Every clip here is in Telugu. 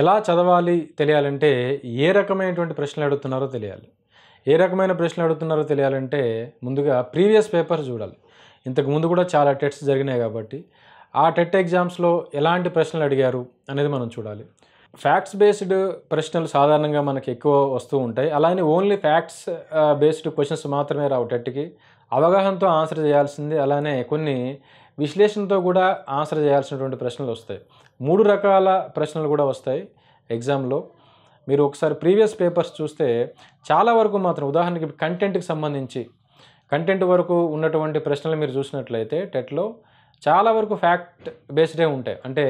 ఎలా చదవాలి తెలియాలంటే ఏ రకమైనటువంటి ప్రశ్నలు అడుగుతున్నారో తెలియాలి ఏ రకమైన ప్రశ్నలు అడుగుతున్నారో తెలియాలంటే ముందుగా ప్రీవియస్ పేపర్ చూడాలి ఇంతకు ముందు కూడా చాలా టెట్స్ జరిగినాయి కాబట్టి ఆ టెట్ ఎగ్జామ్స్లో ఎలాంటి ప్రశ్నలు అడిగారు అనేది మనం చూడాలి ఫ్యాక్ట్స్ బేస్డ్ ప్రశ్నలు సాధారణంగా మనకి ఎక్కువ వస్తూ ఉంటాయి అలానే ఓన్లీ ఫ్యాక్ట్స్ బేస్డ్ క్వశ్చన్స్ మాత్రమే రావు టెట్కి అవగాహనతో ఆన్సర్ చేయాల్సింది అలానే కొన్ని విశ్లేషణతో కూడా ఆన్సర్ చేయాల్సినటువంటి ప్రశ్నలు వస్తాయి మూడు రకాల ప్రశ్నలు కూడా వస్తాయి ఎగ్జామ్లో మీరు ఒకసారి ప్రీవియస్ పేపర్స్ చూస్తే చాలా వరకు మాత్రం ఉదాహరణకి కంటెంట్కి సంబంధించి కంటెంట్ వరకు ఉన్నటువంటి ప్రశ్నలు మీరు చూసినట్లయితే టెట్లో చాలా వరకు ఫ్యాక్ట్ బేస్డే ఉంటాయి అంటే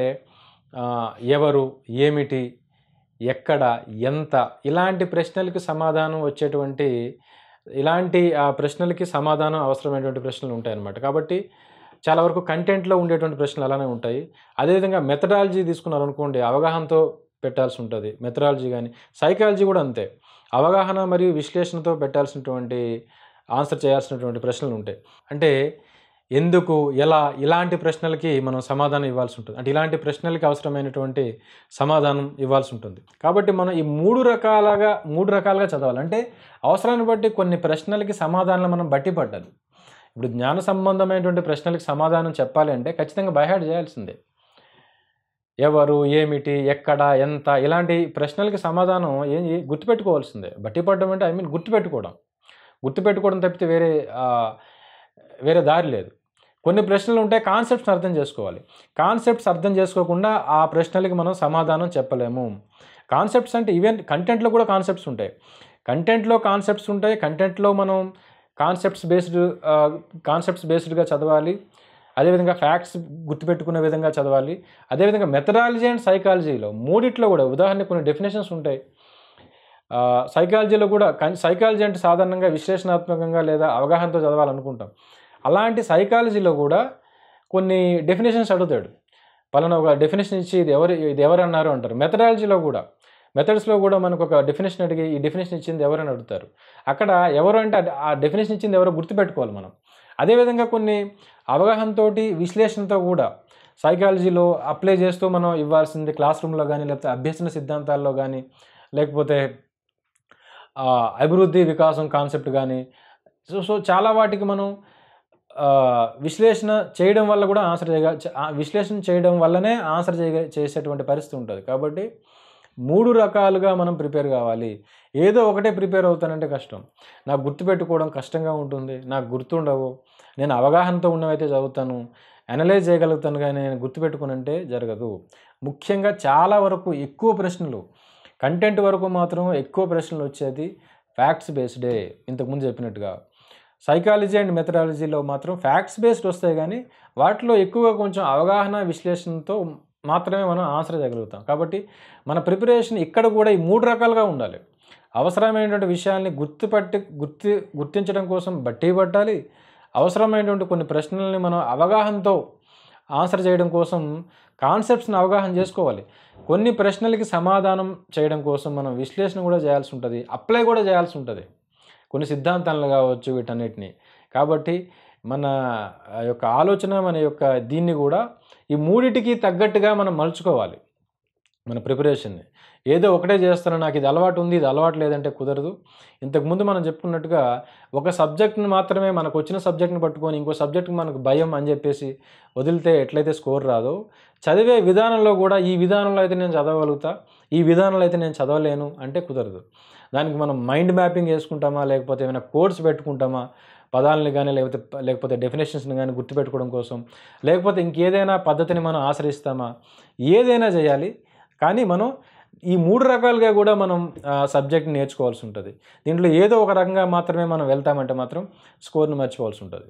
ఎవరు ఏమిటి ఎక్కడ ఎంత ఇలాంటి ప్రశ్నలకు సమాధానం వచ్చేటువంటి ఇలాంటి ప్రశ్నలకి సమాధానం అవసరమైనటువంటి ప్రశ్నలు ఉంటాయన్నమాట కాబట్టి చాలా వరకు కంటెంట్లో ఉండేటువంటి ప్రశ్నలు అలానే ఉంటాయి అదేవిధంగా మెథడాలజీ తీసుకున్నారనుకోండి అవగాహనతో పెట్టాల్సి ఉంటుంది మెథడాలజీ కానీ సైకాలజీ కూడా అంతే అవగాహన మరియు విశ్లేషణతో పెట్టాల్సినటువంటి ఆన్సర్ చేయాల్సినటువంటి ప్రశ్నలు ఉంటాయి అంటే ఎందుకు ఎలా ఇలాంటి ప్రశ్నలకి మనం సమాధానం ఇవ్వాల్సి ఉంటుంది అంటే ఇలాంటి ప్రశ్నలకి అవసరమైనటువంటి సమాధానం ఇవ్వాల్సి ఉంటుంది కాబట్టి మనం ఈ మూడు రకాలుగా మూడు రకాలుగా చదవాలి అంటే అవసరాన్ని బట్టి కొన్ని ప్రశ్నలకి సమాధానాలు మనం బట్టి పడ్డాలి ఇప్పుడు జ్ఞాన సంబంధమైనటువంటి ప్రశ్నలకు సమాధానం చెప్పాలి అంటే ఖచ్చితంగా బయహాడ్ చేయాల్సిందే ఎవరు ఏమిటి ఎక్కడ ఎంత ఇలాంటి ప్రశ్నలకి సమాధానం ఏం గుర్తుపెట్టుకోవాల్సిందే బట్టి పడడం అంటే ఐ మీన్ గుర్తుపెట్టుకోవడం గుర్తుపెట్టుకోవడం తప్పితే వేరే వేరే దారి లేదు కొన్ని ప్రశ్నలు ఉంటే కాన్సెప్ట్స్ని అర్థం చేసుకోవాలి కాన్సెప్ట్స్ అర్థం చేసుకోకుండా ఆ ప్రశ్నలకి మనం సమాధానం చెప్పలేము కాన్సెప్ట్స్ అంటే ఈవెన్ కంటెంట్లో కూడా కాన్సెప్ట్స్ ఉంటాయి కంటెంట్లో కాన్సెప్ట్స్ ఉంటాయి కంటెంట్లో మనం కాన్సెప్ట్స్ బేస్డ్ కాన్సెప్ట్స్ బేస్డ్గా చదవాలి అదేవిధంగా ఫ్యాక్ట్స్ గుర్తుపెట్టుకునే విధంగా చదవాలి అదేవిధంగా మెథడాలజీ అండ్ సైకాలజీలో మూడిట్లో కూడా ఉదాహరణకు కొన్ని డెఫినేషన్స్ ఉంటాయి సైకాలజీలో కూడా సైకాలజీ అంటే సాధారణంగా విశ్లేషణాత్మకంగా లేదా అవగాహనతో చదవాలనుకుంటాం అలాంటి సైకాలజీలో కూడా కొన్ని డెఫినేషన్స్ అడుగుతాడు పలానా ఒక డెఫినేషన్ ఇచ్చి ఇది ఎవరు ఇది ఎవరు అన్నారు అంటారు మెథడాలజీలో కూడా మెథడ్స్లో కూడా మనకు ఒక డెఫినేషన్ అడిగి ఈ డెఫినేషన్ ఇచ్చింది ఎవరని అడుగుతారు అక్కడ ఎవరు అంటే ఆ డెఫినేషన్ ఇచ్చింది ఎవరో గుర్తుపెట్టుకోవాలి మనం అదేవిధంగా కొన్ని అవగాహనతో విశ్లేషణతో కూడా సైకాలజీలో అప్లై చేస్తూ మనం ఇవ్వాల్సింది క్లాస్ రూమ్లో కానీ లేకపోతే అభ్యసన సిద్ధాంతాల్లో కానీ లేకపోతే అభివృద్ధి వికాసం కాన్సెప్ట్ కానీ సో సో చాలా వాటికి మనం విశ్లేషణ చేయడం వల్ల కూడా ఆన్సర్ చేయ విశ్లేషణ చేయడం వల్లనే ఆన్సర్ చేయ చేసేటువంటి పరిస్థితి ఉంటుంది కాబట్టి మూడు రకాలుగా మనం ప్రిపేర్ కావాలి ఏదో ఒకటే ప్రిపేర్ అవుతానంటే కష్టం నాకు గుర్తుపెట్టుకోవడం కష్టంగా ఉంటుంది నాకు గుర్తుండవు నేను అవగాహనతో ఉన్నవైతే చదువుతాను అనలైజ్ చేయగలుగుతాను కానీ నేను గుర్తుపెట్టుకునంటే జరగదు ముఖ్యంగా చాలా వరకు ఎక్కువ ప్రశ్నలు కంటెంట్ వరకు మాత్రం ఎక్కువ ప్రశ్నలు వచ్చేది ఫ్యాక్ట్స్ బేస్డే ఇంతకుముందు చెప్పినట్టుగా సైకాలజీ అండ్ మెథడాలజీలో మాత్రం ఫ్యాక్ట్స్ బేస్డ్ వస్తాయి కానీ వాటిలో ఎక్కువగా కొంచెం అవగాహన విశ్లేషణతో మాత్రమే మనం ఆన్సర్ చేయగలుగుతాం కాబట్టి మన ప్రిపరేషన్ ఇక్కడ కూడా ఈ మూడు రకాలుగా ఉండాలి అవసరమైనటువంటి విషయాల్ని గుర్తుపట్టి గుర్తి గుర్తించడం కోసం బట్టి పట్టాలి అవసరమైనటువంటి కొన్ని ప్రశ్నల్ని మనం అవగాహనతో ఆన్సర్ చేయడం కోసం కాన్సెప్ట్స్ని అవగాహన చేసుకోవాలి కొన్ని ప్రశ్నలకి సమాధానం చేయడం కోసం మనం విశ్లేషణ కూడా చేయాల్సి ఉంటుంది అప్లై కూడా చేయాల్సి ఉంటుంది కొన్ని సిద్ధాంతాలను కావచ్చు వీటన్నిటిని కాబట్టి మన యొక్క ఆలోచన మన యొక్క దీన్ని కూడా ఈ మూడిటికి తగ్గట్టుగా మనం మలుచుకోవాలి మన ప్రిపరేషన్ని ఏదో ఒకటే చేస్తారో నాకు ఇది అలవాటు ఉంది ఇది అలవాటు లేదంటే కుదరదు ఇంతకుముందు మనం చెప్పుకున్నట్టుగా ఒక సబ్జెక్ట్ని మాత్రమే మనకు వచ్చిన సబ్జెక్ట్ని పట్టుకొని ఇంకో సబ్జెక్ట్కి మనకు భయం అని చెప్పేసి వదిలితే ఎట్లయితే స్కోర్ రాదో చదివే విధానంలో కూడా ఈ విధానంలో అయితే నేను చదవగలుగుతా ఈ విధానంలో అయితే నేను చదవలేను అంటే కుదరదు దానికి మనం మైండ్ మ్యాపింగ్ చేసుకుంటామా లేకపోతే ఏమైనా కోర్స్ పెట్టుకుంటామా పదాలని కానీ లేకపోతే లేకపోతే డెఫినేషన్స్ని కానీ గుర్తుపెట్టుకోవడం కోసం లేకపోతే ఇంకేదైనా పద్ధతిని మనం ఆశ్రయిస్తామా ఏదైనా చేయాలి కానీ మనం ఈ మూడు రకాలుగా కూడా మనం సబ్జెక్ట్ నేర్చుకోవాల్సి ఉంటుంది దీంట్లో ఏదో ఒక రకంగా మాత్రమే మనం వెళ్తామంటే మాత్రం స్కోర్ను మర్చిపోవాల్సి ఉంటుంది